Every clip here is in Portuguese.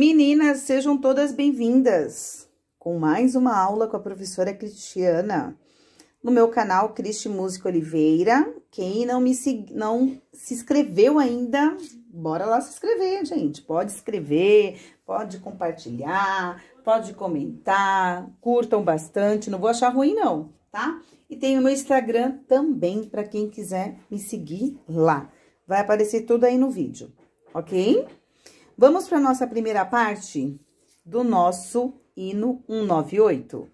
Meninas, sejam todas bem-vindas com mais uma aula com a professora Cristiana no meu canal Cristi Música Oliveira. Quem não me não se inscreveu ainda, bora lá se inscrever, gente. Pode escrever, pode compartilhar, pode comentar, curtam bastante, não vou achar ruim não, tá? E tem o meu Instagram também para quem quiser me seguir lá. Vai aparecer tudo aí no vídeo, OK? Vamos para nossa primeira parte do nosso hino 198.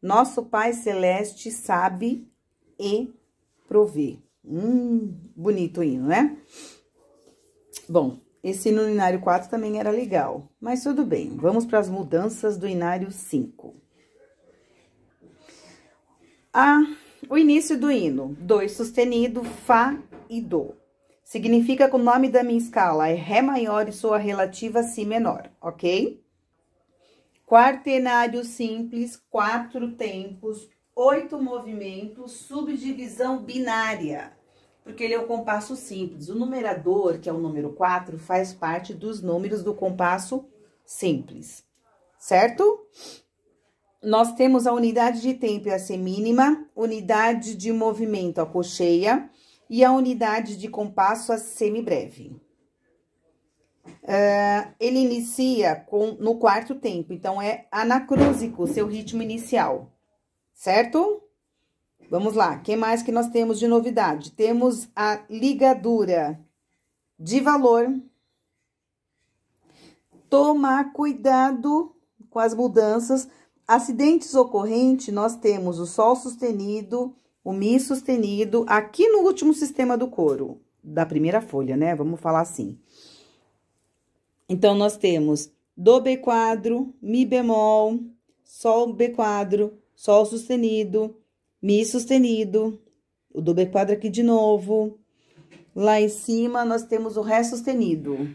Nosso Pai Celeste sabe e provê. Hum, bonito hino, né? Bom, esse hino no inário 4 também era legal, mas tudo bem. Vamos para as mudanças do inário 5. Ah, o início do hino, dois sustenido, fá e dó. Significa que o nome da minha escala é Ré maior e sua relativa Si menor, ok? Quartenário simples, quatro tempos, oito movimentos, subdivisão binária. Porque ele é o compasso simples. O numerador, que é o número 4, faz parte dos números do compasso simples, certo? Nós temos a unidade de tempo e a semínima, unidade de movimento, a cocheia, e a unidade de compasso a semibreve. Uh, ele inicia com, no quarto tempo, então é anacrúsico, seu ritmo inicial, certo? Vamos lá, que mais que nós temos de novidade? Temos a ligadura de valor. Tomar cuidado com as mudanças. Acidentes ocorrentes, nós temos o sol sustenido, o mi sustenido aqui no último sistema do coro, da primeira folha, né? Vamos falar assim. Então, nós temos do B quadro, mi bemol, sol B quadro, sol sustenido, mi sustenido, o do B quadro aqui de novo. Lá em cima, nós temos o ré sustenido.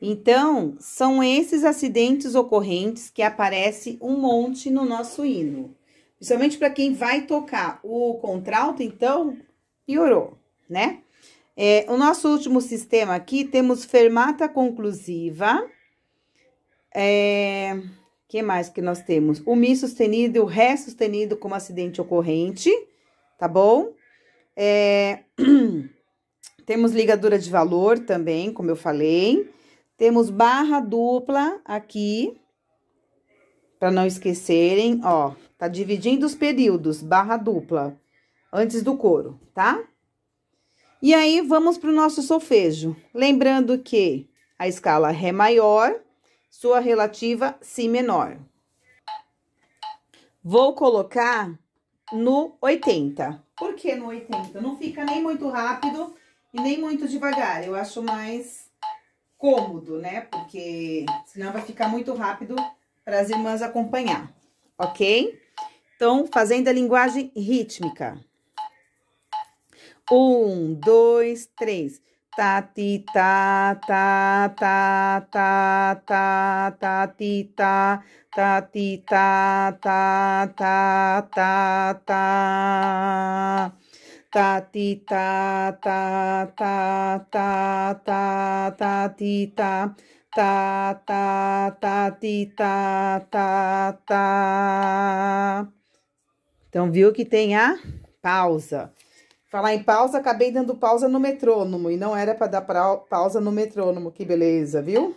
Então, são esses acidentes ocorrentes que aparece um monte no nosso hino. Principalmente para quem vai tocar o contralto, então, piorou, né? É, o nosso último sistema aqui, temos fermata conclusiva. É, que mais que nós temos? O Mi sustenido e o Ré sustenido como acidente ocorrente, tá bom? É, temos ligadura de valor também, como eu falei. Temos barra dupla aqui, para não esquecerem, ó, Tá dividindo os períodos, barra dupla, antes do coro, tá? E aí, vamos para o nosso solfejo. Lembrando que a escala Ré maior, sua relativa Si menor. Vou colocar no 80. Por que no 80? Não fica nem muito rápido e nem muito devagar. Eu acho mais cômodo, né? Porque senão vai ficar muito rápido para as irmãs acompanhar, ok? Então, fazendo a linguagem rítmica. Um, dois, três. Ta ti ta ta ta ta ta ta ti ta ta ti ta ta ta ta ta ta ti ta ta ta ta ta ta ti ta ta ta ta ti ta ta ta então, viu que tem a pausa. Falar em pausa, acabei dando pausa no metrônomo. E não era para dar pausa no metrônomo. Que beleza, viu?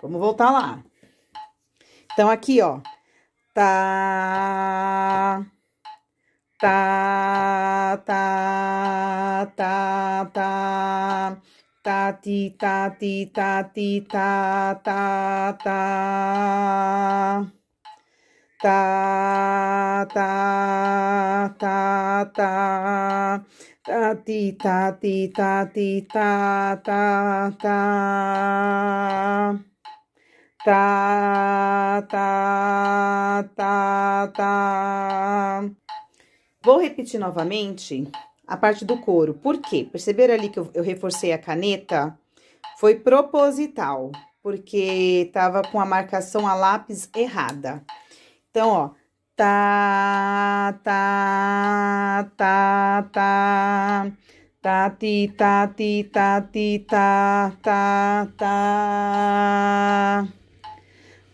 Vamos voltar lá. Então, aqui, ó. Tá. Tá, tá, tá, tá. Tá, ti, tá, ti, tá, ti, tá, tá, tá. Ta, ta, ta, ta, ta, ti, ta, ti, ta, ti, ta, ta, ta, ta, ta, ta, ta, Vou repetir novamente a parte do couro. Por quê? Perceber ali que eu, eu reforcei a caneta? Foi proposital, porque tava com a marcação a lápis errada. Então, ó. Tá, tá, tá, tá. Tá, ti, tá, ti, tá, ti, tá, tá, tá.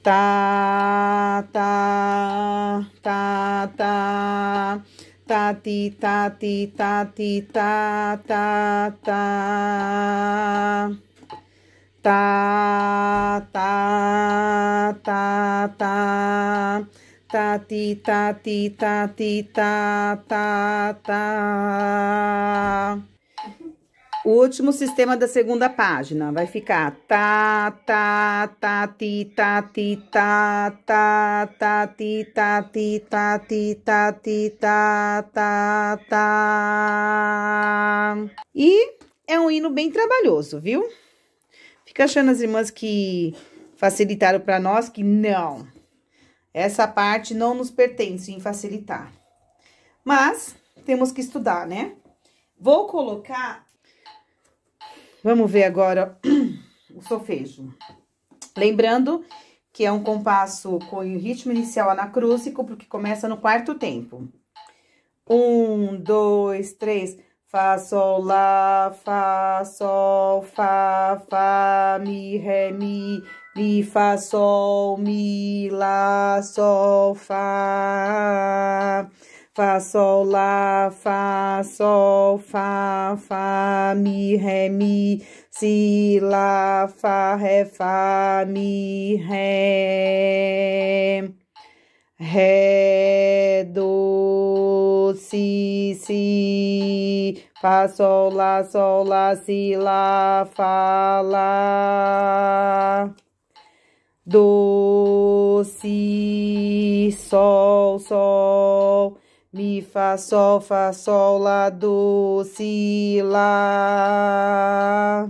Tá, tá, tá, tá. Tá, ti, tá, ti, tá, ti, tá, tá, tá. Tá, tá. ta ti ta ti ta ti ta ta ta. O último sistema da segunda página vai ficar ta ta ta ti ta ti ta ta ta ti ta ti ta ti ta ti ta ta ta. E é um hino bem trabalhoso, viu? Fica achando as irmãs que facilitaram para nós que não. Essa parte não nos pertence em facilitar. Mas, temos que estudar, né? Vou colocar... Vamos ver agora o solfejo. Lembrando que é um compasso com o ritmo inicial anacrúsico, porque começa no quarto tempo. Um, dois, três... Fá, Sol, Lá, Fá, Sol, Fá, Fá, Mi, Ré, Mi, mi Fá, Sol, Mi, Lá, Sol, Fá. Fá, Sol, Lá, Fá, Sol, Fá, Fá, Mi, Ré, Mi, Si, Lá, Fá, Ré, Fá, Mi, Ré. Ré, Do, Si, Si, Fá, Sol, Lá, Sol, Lá, Si, Lá, Fá, Lá doce sol, sol, mi, fá, sol, fá, sol, lá, do, si, lá.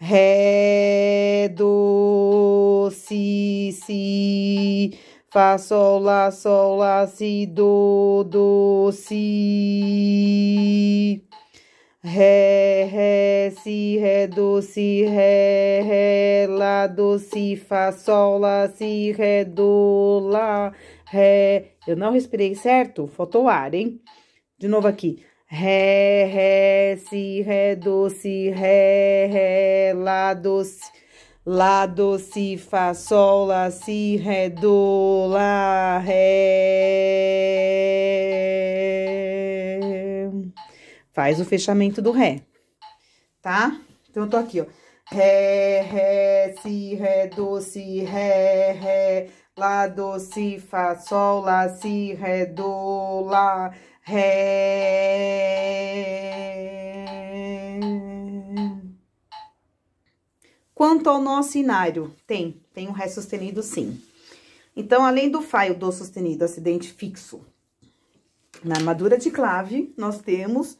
Ré, doce si, fa Fá, Sol, Lá, Sol, Lá, Si, Do, Do, Si. Ré, Ré, Si, Ré, Do, Si, Ré, Ré, Lá, Do, Si, Fá, Sol, Lá, Si, Ré, Do, Lá, Ré. Eu não respirei certo? Faltou ar, hein? De novo aqui. Ré, Ré, Si, Ré, Do, Si, Ré, Ré, Lá, Do, Si, Lá, Do, Si, Fá, Sol, Lá, Si, Ré, Do, Lá, Ré. Faz o fechamento do ré, tá? Então, eu tô aqui, ó. Ré, ré, si, ré, do, si, ré, ré, lá, do, si, fá, sol, lá, si, ré, do, lá, ré. Quanto ao nó sinário, tem, tem o um ré sustenido sim. Então, além do fá e o do sustenido, acidente fixo, na armadura de clave, nós temos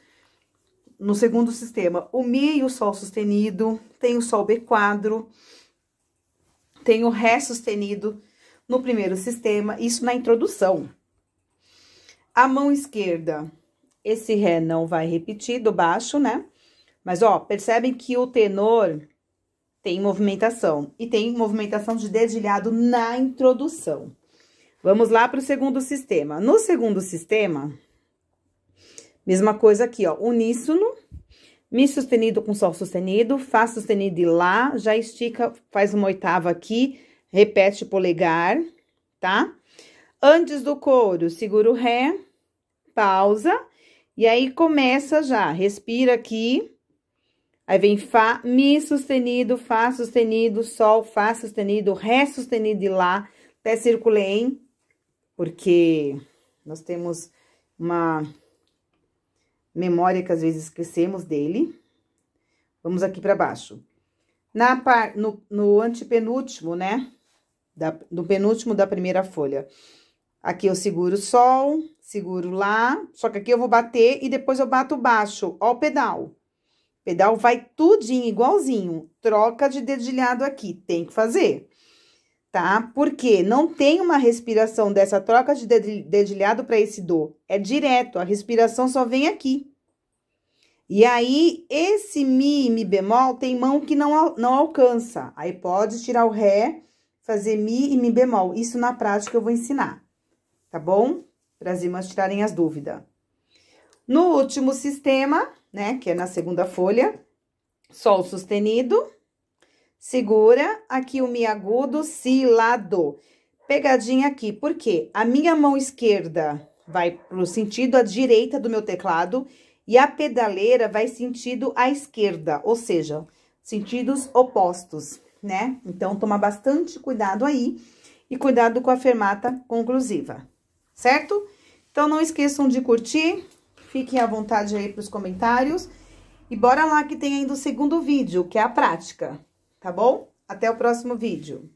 no segundo sistema, o Mi e o Sol sustenido, tem o Sol b quadro, tem o Ré sustenido no primeiro sistema, isso na introdução. A mão esquerda, esse Ré não vai repetir do baixo, né? Mas, ó, percebem que o tenor tem movimentação, e tem movimentação de dedilhado na introdução. Vamos lá para o segundo sistema. No segundo sistema, Mesma coisa aqui, ó, uníssono, Mi sustenido com Sol sustenido, Fá sustenido e Lá, já estica, faz uma oitava aqui, repete polegar, tá? Antes do couro, segura o Ré, pausa, e aí começa já, respira aqui, aí vem Fá, Mi sustenido, Fá sustenido, Sol, Fá sustenido, Ré sustenido e Lá, até circulei, porque nós temos uma memória que às vezes esquecemos dele. Vamos aqui para baixo. Na par, no, no antepenúltimo, né? Da, no penúltimo da primeira folha. Aqui eu seguro sol, seguro lá, só que aqui eu vou bater e depois eu bato baixo, ó o pedal. Pedal vai tudinho igualzinho, troca de dedilhado aqui, tem que fazer tá? Porque não tem uma respiração dessa troca de dedilhado para esse do. É direto, a respiração só vem aqui. E aí, esse mi e mi bemol tem mão que não, não alcança. Aí, pode tirar o ré, fazer mi e mi bemol. Isso na prática eu vou ensinar, tá bom? Para as irmãs tirarem as dúvidas. No último sistema, né, que é na segunda folha, sol sustenido Segura aqui o mi agudo, si, lá, do. Pegadinha aqui, porque a minha mão esquerda vai pro sentido à direita do meu teclado e a pedaleira vai sentido à esquerda, ou seja, sentidos opostos, né? Então, toma bastante cuidado aí e cuidado com a fermata conclusiva, certo? Então, não esqueçam de curtir, fiquem à vontade aí pros comentários. E bora lá que tem ainda o segundo vídeo, que é a prática tá bom? Até o próximo vídeo.